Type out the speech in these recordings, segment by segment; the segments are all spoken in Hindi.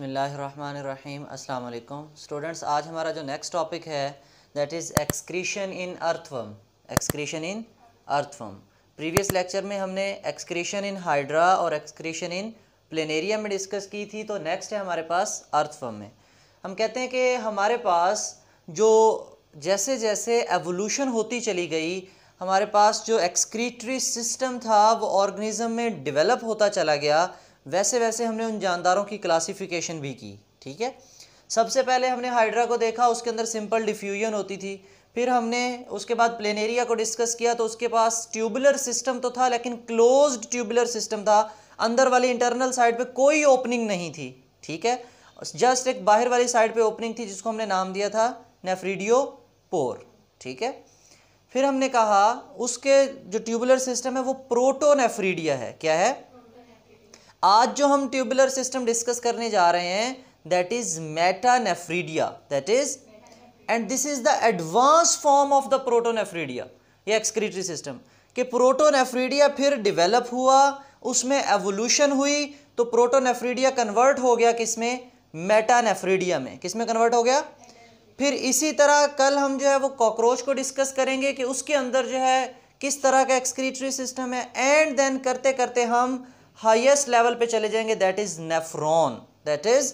बसमीम अल्लाम स्टूडेंट्स आज हमारा जो नेक्स्ट टॉपिक है that is excretion in earthworm excretion in earthworm previous lecture में हमने एक्सक्रीशन इन हाइड्रा और एक्सक्रीशन इन प्लेनेरिया में डिस्कस की थी तो नेक्स्ट है हमारे पास अर्थवम में हम कहते हैं कि हमारे पास जो जैसे जैसे एवोल्यूशन होती चली गई हमारे पास जो एक्सक्रीटरी सिस्टम था वो ऑर्गेनिज्म में डेवलप होता चला गया वैसे वैसे हमने उन जानदारों की क्लासिफिकेशन भी की ठीक है सबसे पहले हमने हाइड्रा को देखा उसके अंदर सिंपल डिफ्यूजन होती थी फिर हमने उसके बाद प्लेनेरिया को डिस्कस किया तो उसके पास ट्यूबुलर सिस्टम तो था लेकिन क्लोज्ड ट्यूबुलर सिस्टम था अंदर वाली इंटरनल साइड पे कोई ओपनिंग नहीं थी ठीक है जस्ट एक बाहर वाली साइड पे ओपनिंग थी जिसको हमने नाम दिया था नेफ्रीडियो पोर ठीक है फिर हमने कहा उसके जो ट्यूबुलर सिस्टम है वो प्रोटोनेफ्रीडिया है क्या है आज जो हम ट्यूबुलर सिस्टम डिस्कस करने जा रहे हैं that is metanephridia that is and this is the advance form of the protonephridia या एक्सक्रीटरी सिस्टम कि प्रोटोनेफ्रीडिया फिर डिवेलप हुआ उसमें एवोल्यूशन हुई तो प्रोटोनेफ्रीडिया कन्वर्ट हो गया किसमें मेटानेफ्रीडिया में किसमें कन्वर्ट हो गया फिर इसी तरह कल हम जो है वो कॉकरोच को डिस्कस करेंगे कि उसके अंदर जो है किस तरह का एक्सक्रीटरी सिस्टम है एंड देन करते करते हम हाईएस्ट लेवल पे चले जाएंगे that is nephron that is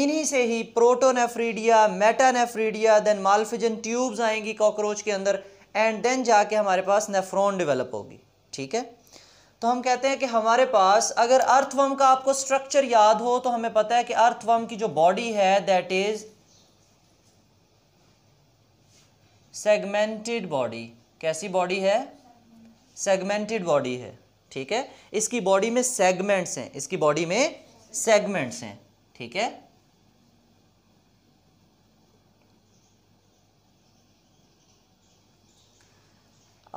इन्हीं से ही protonephridia metanephridia then malpighian tubes आएंगी कॉकरोच के अंदर एंड देन जाके हमारे पास नेफ्रॉन डेवलप होगी ठीक है तो हम कहते हैं कि हमारे पास अगर अर्थवम का आपको स्ट्रक्चर याद हो तो हमें पता है कि अर्थवम की जो बॉडी है दैट इज सेगमेंटेड बॉडी कैसी बॉडी है सेगमेंटेड बॉडी है ठीक है इसकी बॉडी में सेगमेंट्स हैं इसकी बॉडी में सेगमेंट्स हैं ठीक है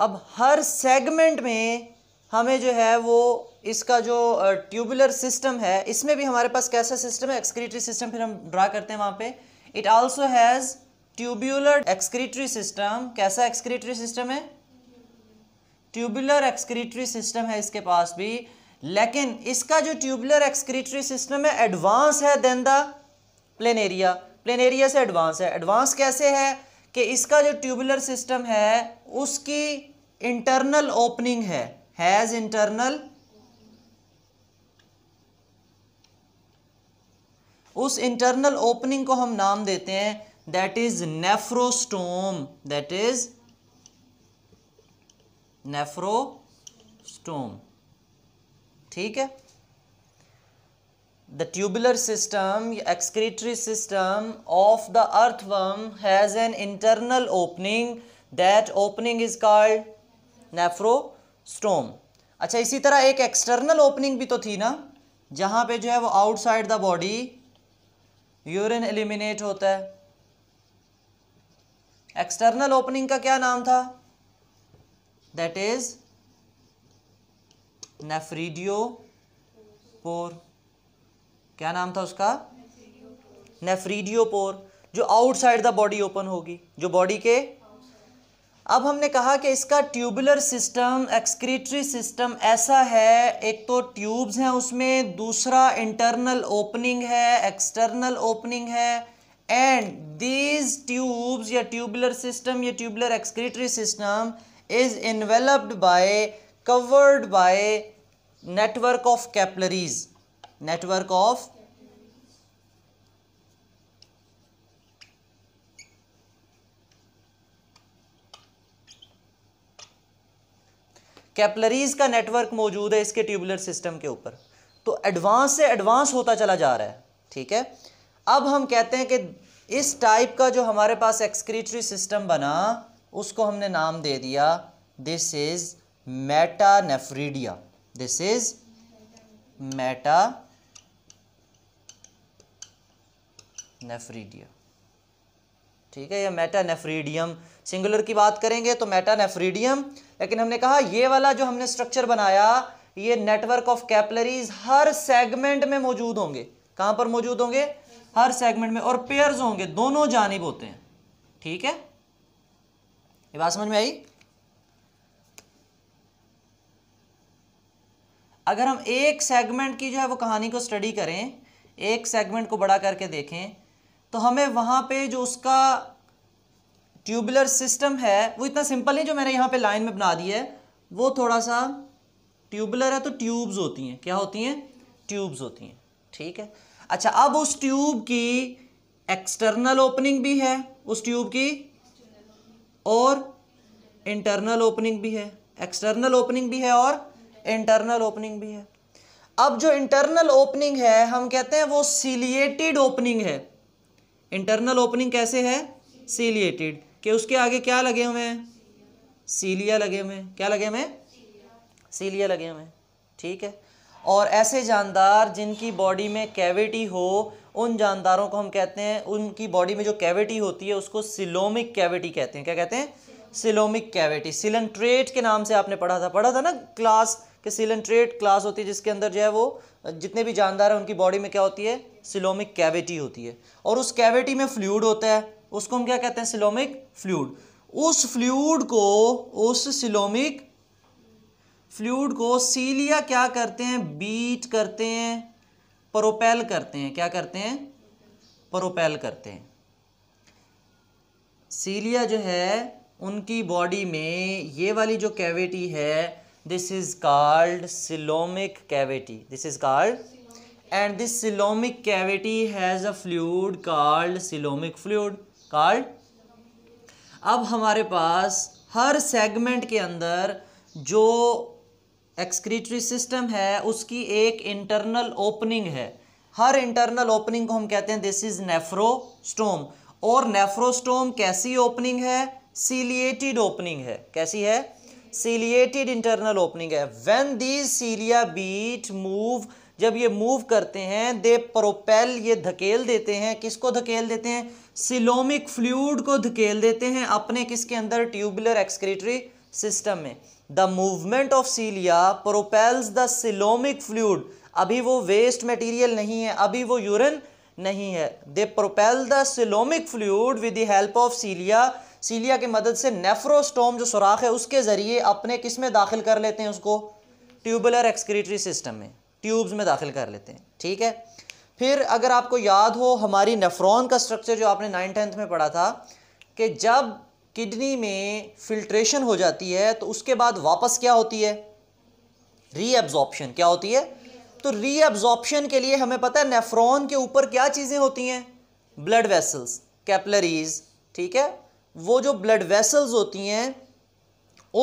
अब हर सेगमेंट में हमें जो है वो इसका जो ट्यूबुलर सिस्टम है इसमें भी हमारे पास कैसा सिस्टम है एक्सक्रीटरी सिस्टम फिर हम ड्रा करते हैं वहां पे it also has tubular excretory system कैसा एक्सक्रीटरी सिस्टम है ट्यूबुलर एक्सक्रीटरी सिस्टम है इसके पास भी लेकिन इसका जो ट्यूबुलर एक्सक्रीटरी सिस्टम है एडवांस है देन द प्लेनेरिया प्लेनेरिया से एडवांस है एडवांस कैसे है कि इसका जो ट्यूबुलर सिस्टम है उसकी इंटरनल ओपनिंग है हैज़ इंटरनल उस इंटरनल ओपनिंग को हम नाम देते हैं that is nephrostome that is nephrostome ठीक है the tubular system excretory system of the earthworm has an internal opening that opening is called nephrostome अच्छा इसी तरह एक एक्सटर्नल ओपनिंग भी तो थी ना जहाँ पे जो है वो outside the body urine eliminate होता है एक्सटर्नल ओपनिंग का क्या नाम था that is पोर क्या नाम था उसका पोर जो आउटसाइड द बॉडी ओपन होगी जो बॉडी के अब हमने कहा कि इसका ट्यूबुलर सिस्टम एक्सक्रीटरी सिस्टम ऐसा है एक तो ट्यूब्स हैं उसमें दूसरा इंटरनल ओपनिंग है एक्सटर्नल ओपनिंग है एंड दीज ट्यूब्स या ट्यूबुलर सिस्टम या tubular excretory system is enveloped by covered by network of capillaries network of capillaries का नेटवर्क मौजूद है इसके ट्यूबुलर सिस्टम के ऊपर तो एडवांस से एडवांस होता चला जा रहा है ठीक है अब हम कहते हैं कि इस टाइप का जो हमारे पास एक्सक्रीटरी सिस्टम बना उसको हमने नाम दे दिया this is nephridia this is metanephridia ठीक है या नेफ्रीडियम सिंगुलर की बात करेंगे तो नेफ्रीडियम लेकिन हमने कहा ये वाला जो हमने स्ट्रक्चर बनाया ये नेटवर्क ऑफ कैपलरीज हर सेगमेंट में मौजूद होंगे कहां पर मौजूद होंगे हर सेगमेंट में और पेयर्स होंगे दोनों जानब होते हैं ठीक है ये बात समझ में आई अगर हम एक सेगमेंट की जो है वो कहानी को स्टडी करें एक सेगमेंट को बड़ा करके देखें तो हमें वहां पे जो उसका ट्यूबुलर सिस्टम है वो इतना सिंपल नहीं जो मैंने यहाँ पे लाइन में बना दी है वो थोड़ा सा ट्यूबुलर है तो ट्यूब्स होती हैं क्या होती हैं ट्यूब्स होती हैं ठीक है अच्छा अब उस ट्यूब की एक्सटर्नल ओपनिंग भी है उस ट्यूब की और इंटरनल ओपनिंग भी है एक्सटर्नल ओपनिंग भी है और इंटरनल ओपनिंग भी है अब जो इंटरनल ओपनिंग है हम कहते हैं वो सीलिएटेड ओपनिंग है इंटरनल ओपनिंग कैसे है सीलिएटेड कि उसके आगे क्या लगे हुए हैं सीलिया लगे हुए हैं क्या लगे हुए हैं सीलिया लगे हुए हैं ठीक है और ऐसे जानदार जिनकी बॉडी में कैविटी हो उन जानदारों को हम कहते हैं उनकी बॉडी में जो कैविटी होती है उसको सिलोमिक कैविटी कहते हैं क्या कहते हैं सिलोमिक कैविटी सिलेंट्रेट के नाम से आपने पढ़ा था पढ़ा था ना क्लास कि सिलेंट्रेट क्लास होती है जिसके अंदर जो है वो जितने भी जानदार हैं उनकी बॉडी में क्या होती है सिलोमिक कैविटी होती है और उस कैविटी में फ्लूड होता है उसको हम क्या कहते हैं सिलोमिक फ्लूड उस फ्लूड को उस सिलोमिक फ्लूड को सीलिया क्या करते हैं बीट करते हैं प्रोपेल करते हैं क्या करते हैं प्रोपेल करते हैं सीलिया जो है उनकी बॉडी में ये वाली जो कैविटी है this is called coelomic cavity this is called and this coelomic cavity has a fluid called coelomic fluid called अब हमारे पास हर सेगमेंट के अंदर जो एक्सक्रीटरी सिस्टम है उसकी एक इंटरनल ओपनिंग है हर इंटरनल ओपनिंग को हम कहते हैं दिस इज नेफ्रोस्टोम और नेफ्रोस्टोम कैसी ओपनिंग है सीलिएटेड ओपनिंग है कैसी है सीलिएटेड इंटरनल ओपनिंग है when these cilia beat move जब ये मूव करते हैं दे प्रोपेल ये धकेल देते हैं किसको धकेल देते हैं सिलोमिक फ्लूड को धकेल देते हैं अपने किसके अंदर ट्यूबुलर एक्सक्रीटरी सिस्टम में the movement of cilia propels the coelomic fluid अभी वो वेस्ट मटेरियल नहीं है अभी वो यूरिन नहीं है they propel the coelomic fluid with the help of cilia cilia की मदद से नेफ्रोस्टोम जो सुराख है उसके ज़रिए अपने किस में दाखिल कर लेते हैं उसको ट्यूबुलर एक्सक्रीटरी सिस्टम में ट्यूब्स में दाखिल कर लेते हैं ठीक है फिर अगर आपको याद हो हमारी नेफ्रॉन का स्ट्रक्चर जो आपने नाइन टेंथ में पढ़ा था कि जब किडनी में फिल्ट्रेशन हो जाती है तो उसके बाद वापस क्या होती है रीएब्जॉर्प्शन क्या होती है तो रीएब्जॉर्प्शन के लिए हमें पता है नेफ्रॉन के ऊपर क्या चीज़ें होती हैं ब्लड वेसल्स कैपलरीज ठीक है वो जो ब्लड वेसल्स होती हैं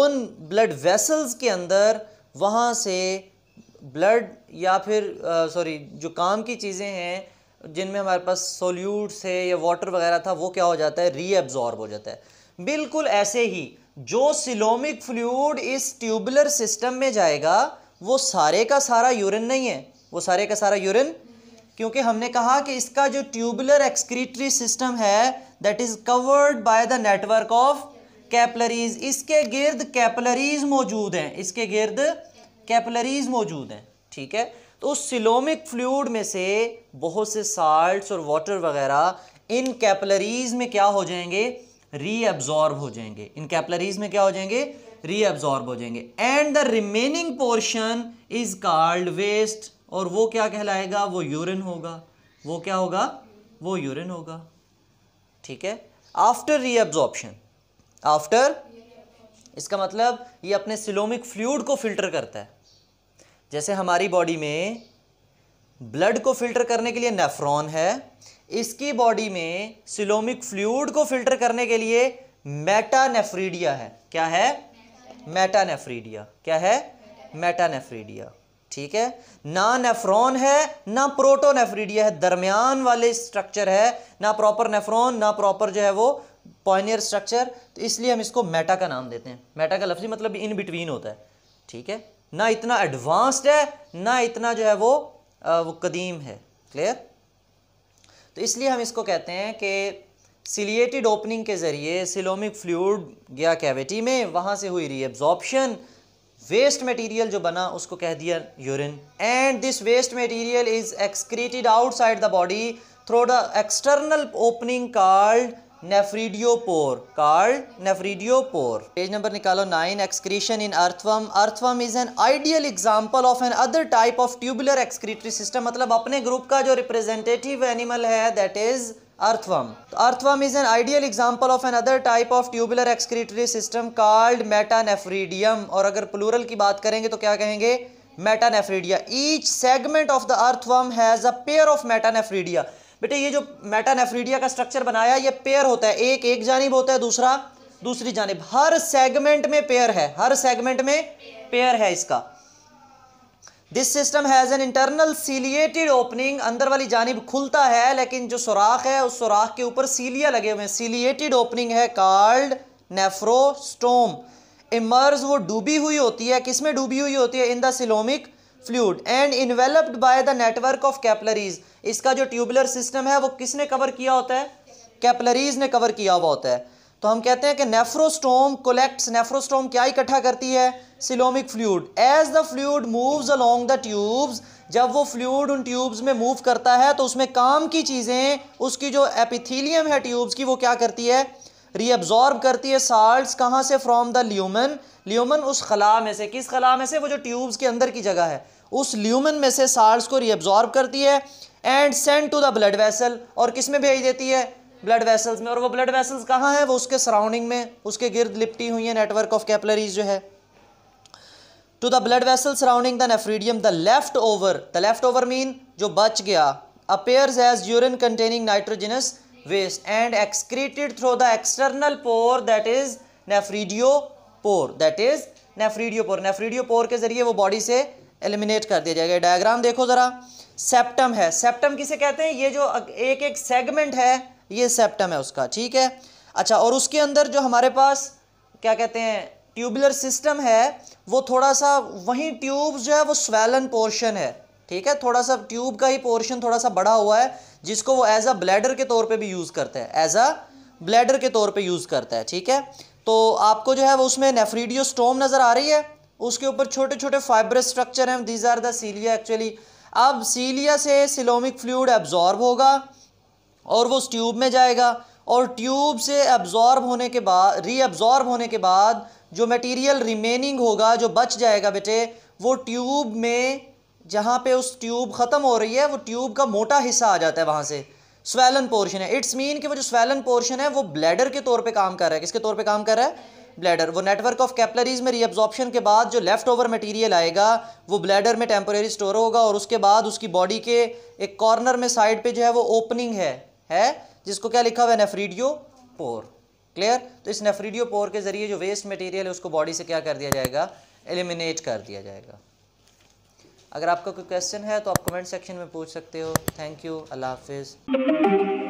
उन ब्लड वेसल्स के अंदर वहाँ से ब्लड या फिर सॉरी जो काम की चीज़ें हैं जिनमें हमारे पास सोल्यूट्स है या वाटर वगैरह था वो क्या हो जाता है रीएब्जॉर्ब हो जाता है बिल्कुल ऐसे ही जो सिलोमिक फ्लूड इस ट्यूबुलर सिस्टम में जाएगा वो सारे का सारा यूरिन नहीं है वो सारे का सारा यूरिन क्योंकि हमने कहा कि इसका जो ट्यूबुलर एक्सक्रीटरी सिस्टम है that is covered by the network of capillaries इसके गिर्द कैपलरीज मौजूद हैं इसके गिर्द कैपलरीज मौजूद हैं ठीक है तो उस सिलोमिक फ्लूड में से बहुत से साल्ट और वाटर वगैरह इन कैपलरीज में क्या हो जाएंगे रीअब्जॉर्ब हो जाएंगे इन कैपलरीज में क्या हो जाएंगे रीअब्जॉर्ब हो जाएंगे and the remaining portion is called waste और वो क्या कहलाएगा वो यूरिन होगा वो क्या होगा वो यूरिन होगा ठीक है आफ्टर रीअब्जॉर्बशन आफ्टर इसका मतलब ये अपने सिलोमिक फ्लूड को फिल्टर करता है जैसे हमारी बॉडी में ब्लड को फिल्टर करने के लिए नेफ्रॉन है इसकी बॉडी में सिलोमिक फ्लूड को फिल्टर करने के लिए मेटानेफ्रीडिया है क्या है मेटानेफ्रीडिया क्या है मेटानेफ्रीडिया ठीक है ना नेफ्रॉन है ना प्रोटोनेफ्रीडिया है दरमियान वाले स्ट्रक्चर है ना प्रॉपर नेफ्रॉन ना प्रॉपर जो है वो पॉइनियर स्ट्रक्चर तो इसलिए हम इसको मेटा का नाम देते हैं मेटा का लफ्जी मतलब इन बिटवीन होता है ठीक है ना इतना एडवांस्ड है ना इतना जो है वो, आ, वो कदीम है क्लियर तो इसलिए हम इसको कहते हैं कि सिलिएटेड ओपनिंग के ज़रिए सिलोमिक फ्लूड गया कैविटी में वहाँ से हुई रीअब्जॉर्प्शन वेस्ट मटेरियल जो बना उसको कह दिया urine and this waste material is excreted outside the body through the external opening called nephridiopore called nephridiopore page number निकालो nine excretion in earthworm earthworm is an ideal example of another type of tubular excretory system मतलब अपने ग्रुप का जो रिप्रेजेंटेटिव एनिमल है दैट इज अर्थवम तो earthworm is an ideal example of another type of tubular excretory system called metanephridium और अगर प्लूरल की बात करेंगे तो क्या कहेंगे metanephridia each segment of the earthworm has a pair of metanephridia बेटे ये जो मेटानेफ्रीडिया का स्ट्रक्चर बनाया ये पेयर होता है एक एक जानब होता है दूसरा दूसरी जानब हर सेगमेंट में पेयर है हर सेगमेंट में पेयर है इसका this system has an internal ciliated opening अंदर वाली जानब खुलता है लेकिन जो सुराख है उस सुराख के ऊपर सीलिया लगे हुए हैं सीलिएटेड ओपनिंग है कार्ड नेफ्रोस्टोम इमर्ज वो डूबी हुई होती है किसमें डूबी हुई होती है in the coelomic fluid and enveloped by the network of capillaries इसका जो ट्यूबुलर सिस्टम है वो किसने कवर किया होता है कैपलरीज ने कवर किया हुआ होता है तो हम कहते हैं कि नेफ्रोस्टोम कोलेक्ट्स नेफ्रोस्टोम क्या इकट्ठा करती है coelomic fluid as the fluid moves along the tubes जब वो फ्लूड उन ट्यूब्स में मूव करता है तो उसमें काम की चीज़ें उसकी जो एपिथीलियम है ट्यूब्स की वो क्या करती है रीअब्ज़ॉर्ब करती है साल्ट कहाँ से फ्रॉम द ल्यूमन ल्यूमन उस खला में से किस खला में से वो जो ट्यूब्स के अंदर की जगह है उस ल्यूमन में से साल्ट को रीअब्ज़ॉर्ब करती है and send to the blood vessel और किस में भेज देती है ब्लड वेसल्स में और वो ब्लड वेसल्स कहाँ हैं वो उसके सराउंडिंग में उसके गिर्द लिपटी हुई है नेटवर्क ऑफ कैपलरीज जो है to the blood vessel surrounding the nephridium the left over the left over mean जो बच गया appears as urine containing nitrogenous waste and excreted through the external pore that is is that is nephridiopore के जरिए वो बॉडी से एलिमिनेट कर दिया जाएगा डायग्राम देखो ज़रा सेप्टम है सेप्टम किसे कहते हैं ये जो एक एक सेगमेंट है ये सेप्टम है उसका ठीक है अच्छा और उसके अंदर जो हमारे पास क्या कहते हैं ट्यूबुलर सिस्टम है वो थोड़ा सा वहीं ट्यूब्स जो है वो स्वेलन पोर्शन है ठीक है थोड़ा सा ट्यूब का ही पोर्शन थोड़ा सा बड़ा हुआ है जिसको वो एज अ ब्लैडर के तौर पे भी यूज़ करते हैं एज अ ब्लैडर के तौर पे यूज़ करता है ठीक है तो आपको जो है वो उसमें नेफ्रीडियो स्टोम नज़र आ रही है उसके ऊपर छोटे छोटे फाइब्रस स्ट्रक्चर हैं these are the cilia actually अब सीलिया से सिलोमिक फ्लूड एब्जॉर्ब होगा और वो ट्यूब में जाएगा और ट्यूब से एब्जॉर्ब होने के बाद रीअब्जॉर्ब होने के बाद जो मटेरियल रिमेनिंग होगा जो बच जाएगा बेटे वो ट्यूब में जहाँ पे उस ट्यूब ख़त्म हो रही है वो ट्यूब का मोटा हिस्सा आ जाता है वहाँ से स्वेलन पोर्शन है इट्स मीन कि वो जो स्वेलन पोर्शन है वो ब्लैडर के तौर पे काम कर रहा है किसके तौर पे काम कर रहा है ब्लैडर वो नेटवर्क ऑफ कैपलरीज में रीअब्जॉर्प्शन के बाद जो लेफ्ट ओवर मटीरियल आएगा वो ब्लैडर में टेम्पोरेरी स्टोर होगा और उसके बाद उसकी बॉडी के एक कॉर्नर में साइड पे जो है वो ओपनिंग है है जिसको क्या लिखा हुआ है नेफ्रीडियो पोर क्लियर तो इस नेफ्रीडियो पोर के जरिए जो वेस्ट मटीरियल है उसको बॉडी से क्या कर दिया जाएगा एलिमिनेट कर दिया जाएगा अगर आपका कोई क्वेश्चन है तो आप कमेंट सेक्शन में पूछ सकते हो थैंक यू अल्लाह हाफिज़